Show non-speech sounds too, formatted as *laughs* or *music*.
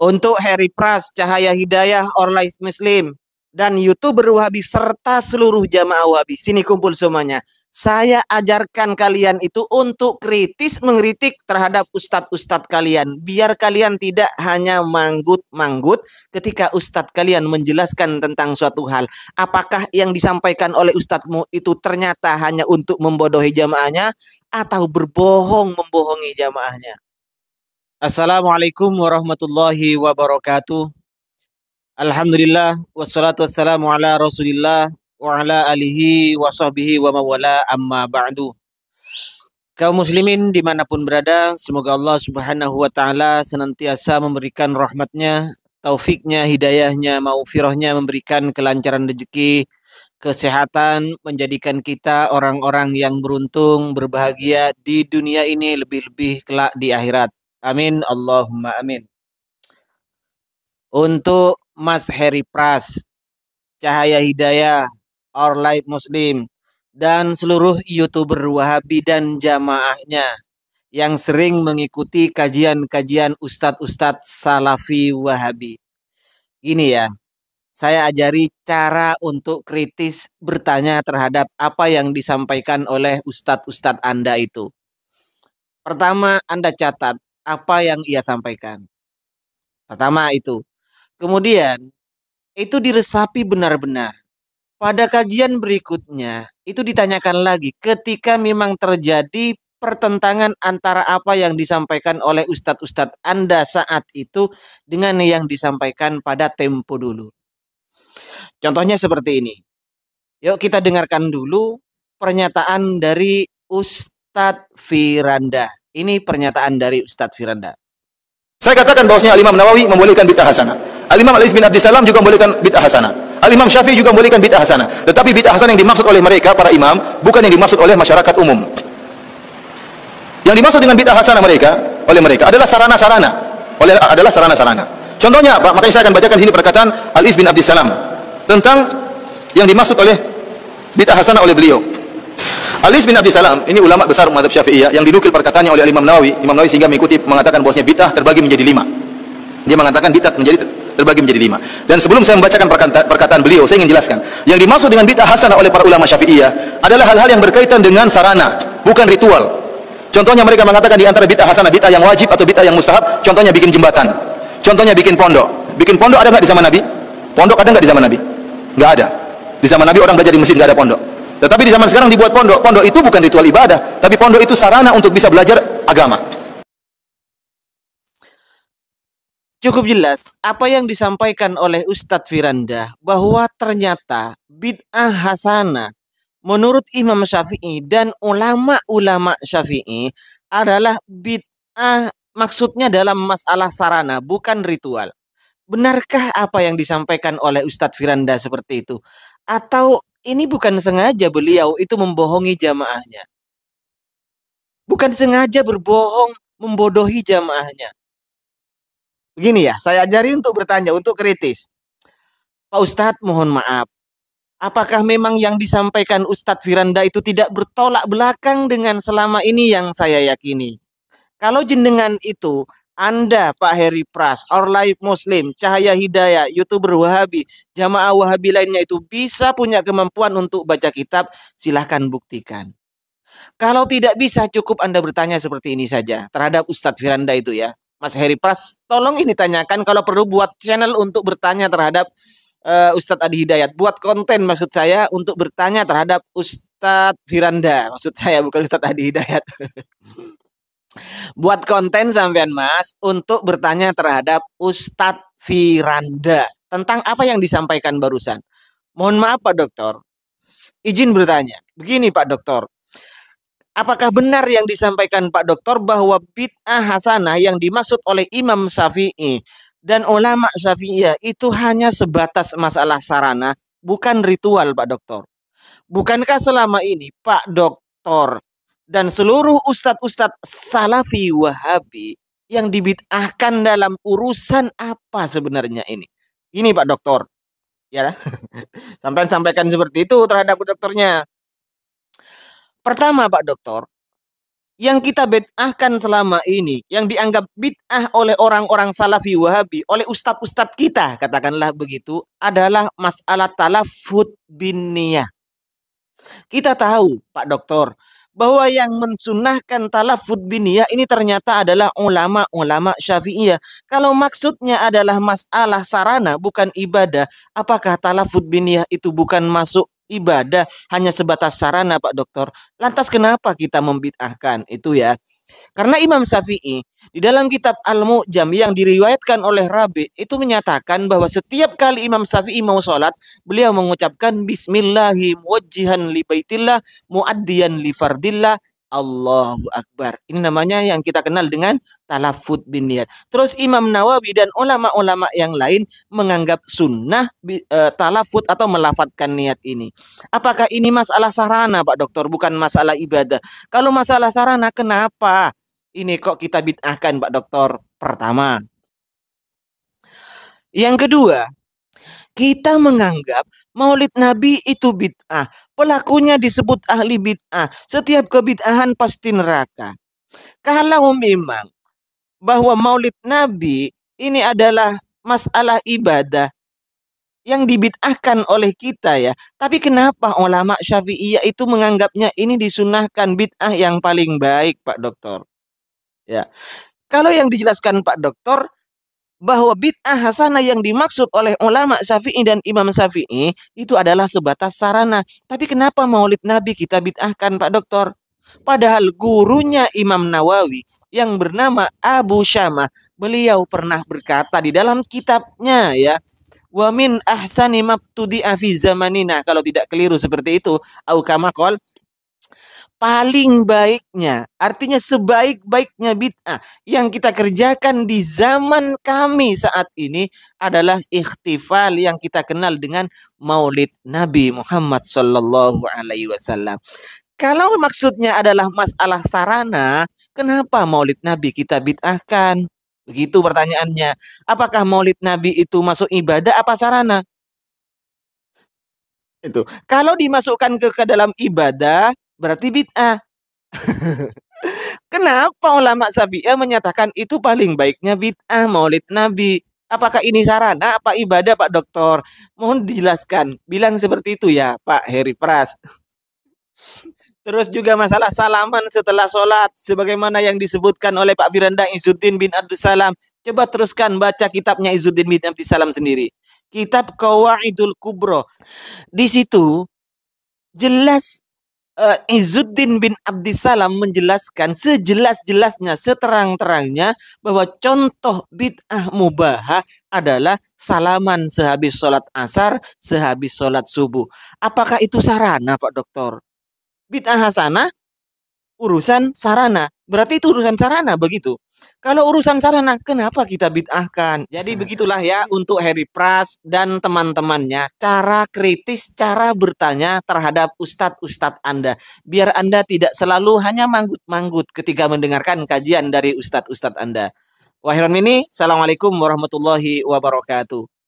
untuk Harry Pras, Cahaya Hidayah, Orlais Muslim, dan youtuber Wahabi serta seluruh jamaah Wahabi. Sini kumpul semuanya. Saya ajarkan kalian itu untuk kritis mengkritik terhadap ustadz-ustadz kalian. Biar kalian tidak hanya manggut-manggut ketika ustadz kalian menjelaskan tentang suatu hal. Apakah yang disampaikan oleh ustadzmu itu ternyata hanya untuk membodohi jamaahnya atau berbohong membohongi jamaahnya. Assalamualaikum warahmatullahi wabarakatuh. Alhamdulillah wassalatu wassalamu ala Rasulillah wa ala alihi wa sahbihi wa mawala amma ba'du. Kaum muslimin dimanapun berada, semoga Allah subhanahu wa ta'ala senantiasa memberikan rahmatnya, taufiknya, hidayahnya, maufirahnya, memberikan kelancaran rezeki, kesehatan, menjadikan kita orang-orang yang beruntung, berbahagia di dunia ini lebih-lebih kelak di akhirat. Amin, Allahumma amin. Untuk Mas Heri Pras, Cahaya Hidayah, Our Life Muslim, dan seluruh YouTuber Wahabi dan jamaahnya yang sering mengikuti kajian-kajian Ustadz-Ustadz Salafi Wahabi. Gini ya, saya ajari cara untuk kritis bertanya terhadap apa yang disampaikan oleh ustadz-ustadz Anda itu. Pertama, Anda catat apa yang ia sampaikan. Pertama itu. Kemudian itu diresapi benar-benar. Pada kajian berikutnya itu ditanyakan lagi ketika memang terjadi pertentangan antara apa yang disampaikan oleh ustadz-ustadz Anda saat itu dengan yang disampaikan pada tempo dulu. Contohnya seperti ini. Yuk kita dengarkan dulu pernyataan dari Ustadz Firanda. Ini pernyataan dari Ustadz Firanda. Saya katakan bahwasanya Al-Imam Nawawi membolehkan bid'ah hasanah. Al-Imam al iz bin Abdissalam juga membolehkan bid'ah hasanah. Al-Imam Syafi'i juga membolehkan bid'ah hasanah. Tetapi bid'ah hasanah yang dimaksud oleh mereka, para imam, bukan yang dimaksud oleh masyarakat umum. Yang dimaksud dengan bid'ah hasanah mereka, oleh mereka adalah sarana-sarana. Oleh adalah sarana-sarana. Contohnya apa? Makanya saya akan bacakan di sini perkataan al iz bin Abdissalam tentang yang dimaksud oleh bid'ah hasanah oleh beliau. Alis bin Abi Salam, ini ulama besar mazhab Syafi'iyah yang dinukil perkataannya oleh Imam Nawawi. Imam Nawawi sehingga mengikuti mengatakan bahwasanya bid'ah terbagi menjadi lima. Dia mengatakan bid'ah menjadi terbagi menjadi lima. Dan sebelum saya membacakan perkataan, perkataan beliau, saya ingin jelaskan. Yang dimaksud dengan bid'ah hasanah oleh para ulama Syafi'iyah adalah hal-hal yang berkaitan dengan sarana, bukan ritual. Contohnya mereka mengatakan di antara bid'ah hasanah, bid'ah yang wajib atau bid'ah yang mustahab, contohnya bikin jembatan. Contohnya bikin pondok. Bikin pondok ada nggak di zaman Nabi? Pondok ada nggak di zaman Nabi? Nggak ada. Di zaman Nabi orang belajar di mesin, nggak ada pondok. Tetapi di zaman sekarang dibuat pondok. Pondok itu bukan ritual ibadah, tapi pondok itu sarana untuk bisa belajar agama. Cukup jelas apa yang disampaikan oleh Ustadz Firanda bahwa ternyata bid'ah hasanah menurut Imam Syafi'i dan ulama-ulama Syafi'i adalah bid'ah maksudnya dalam masalah sarana bukan ritual. Benarkah apa yang disampaikan oleh Ustadz Firanda seperti itu? Atau ini bukan sengaja beliau itu membohongi jamaahnya. Bukan sengaja berbohong membodohi jamaahnya. Begini ya, saya ajari untuk bertanya, untuk kritis. Pak Ustadz mohon maaf. Apakah memang yang disampaikan Ustadz Firanda itu tidak bertolak belakang dengan selama ini yang saya yakini? Kalau jenengan itu anda Pak Heri Pras, Our Life Muslim, Cahaya Hidayah, YouTuber Wahabi, jamaah Wahabi lainnya itu bisa punya kemampuan untuk baca kitab, silahkan buktikan. Kalau tidak bisa cukup Anda bertanya seperti ini saja terhadap Ustadz Firanda itu ya. Mas Heri Pras, tolong ini tanyakan kalau perlu buat channel untuk bertanya terhadap uh, Ustadz Adi Hidayat. Buat konten maksud saya untuk bertanya terhadap Ustadz Firanda. Maksud saya bukan Ustadz Adi Hidayat. *laughs* Buat konten sampean Mas untuk bertanya terhadap Ustadz Firanda tentang apa yang disampaikan barusan. Mohon maaf Pak Dokter, izin bertanya. Begini Pak Dokter, apakah benar yang disampaikan Pak Dokter bahwa bid'ah hasanah yang dimaksud oleh Imam Syafi'i dan ulama Syafi'iyah itu hanya sebatas masalah sarana, bukan ritual Pak Dokter? Bukankah selama ini Pak Dokter dan seluruh ustadz-ustadz salafi wahabi yang dibid'ahkan dalam urusan apa sebenarnya ini. Ini Pak Doktor. Ya. *laughs* Sampai sampaikan seperti itu terhadap dokternya. Pertama Pak Doktor, yang kita bid'ahkan selama ini, yang dianggap bid'ah oleh orang-orang salafi wahabi, oleh ustadz-ustadz kita, katakanlah begitu, adalah masalah talafut bin niyah. Kita tahu, Pak Doktor, bahwa yang mensunahkan talafud biniyah ini ternyata adalah ulama-ulama syafi'iyah. Kalau maksudnya adalah masalah sarana bukan ibadah, apakah talafud biniyah itu bukan masuk ibadah hanya sebatas sarana Pak Dokter. Lantas kenapa kita membid'ahkan itu ya? Karena Imam Syafi'i di dalam kitab Al-Mu'jam yang diriwayatkan oleh Rabi itu menyatakan bahwa setiap kali Imam Syafi'i mau sholat, beliau mengucapkan Bismillahi muwajjihan li baitillah muaddiyan li fardillah Allahu Akbar. Ini namanya yang kita kenal dengan talafut bin niat. Terus Imam Nawawi dan ulama-ulama yang lain menganggap sunnah e, talafut atau melafatkan niat ini. Apakah ini masalah sarana Pak Dokter? Bukan masalah ibadah. Kalau masalah sarana kenapa? Ini kok kita bid'ahkan Pak Dokter? Pertama. Yang kedua, kita menganggap Maulid Nabi itu bid'ah. Pelakunya disebut ahli bid'ah. Setiap kebid'ahan pasti neraka. Kalau memang bahwa Maulid Nabi ini adalah masalah ibadah yang dibid'ahkan oleh kita ya. Tapi kenapa ulama Syafi'iyah itu menganggapnya ini disunahkan bid'ah yang paling baik, Pak Doktor? Ya. Kalau yang dijelaskan Pak Doktor, bahwa bid'ah hasanah yang dimaksud oleh ulama Syafi'i dan Imam Syafi'i itu adalah sebatas sarana. Tapi kenapa Maulid Nabi kita bid'ahkan Pak Doktor? Padahal gurunya Imam Nawawi yang bernama Abu Syamah, beliau pernah berkata di dalam kitabnya ya, wamin min ahsani mabtudi'a fi zamanina kalau tidak keliru seperti itu aukamakol kol paling baiknya, artinya sebaik-baiknya bid'ah yang kita kerjakan di zaman kami saat ini adalah ikhtifal yang kita kenal dengan Maulid Nabi Muhammad Sallallahu Alaihi Wasallam. Kalau maksudnya adalah masalah sarana, kenapa Maulid Nabi kita bid'ahkan? Begitu pertanyaannya. Apakah Maulid Nabi itu masuk ibadah apa sarana? Itu. Kalau dimasukkan ke, ke dalam ibadah, berarti bid'ah. Kenapa ulama Syafi'iyah menyatakan itu paling baiknya bid'ah Maulid Nabi? Apakah ini sarana apa ibadah Pak Dokter? Mohon dijelaskan. Bilang seperti itu ya Pak Heri Pras. Terus juga masalah salaman setelah sholat sebagaimana yang disebutkan oleh Pak Firanda Izzuddin bin Abdussalam. Salam. Coba teruskan baca kitabnya Izzuddin bin Abdussalam Salam sendiri. Kitab Kawa'idul Kubro. Di situ jelas uh, eh, Izzuddin bin Abdissalam menjelaskan sejelas-jelasnya, seterang-terangnya bahwa contoh bid'ah mubahah adalah salaman sehabis sholat asar, sehabis sholat subuh. Apakah itu sarana Pak Dokter? Bid'ah hasanah urusan sarana. Berarti itu urusan sarana begitu. Kalau urusan sarana, kenapa kita bid'ahkan? Jadi nah, begitulah ya untuk Harry Pras dan teman-temannya. Cara kritis, cara bertanya terhadap ustadz-ustadz Anda. Biar Anda tidak selalu hanya manggut-manggut ketika mendengarkan kajian dari ustadz-ustadz Anda. Wahiran ini Assalamualaikum warahmatullahi wabarakatuh.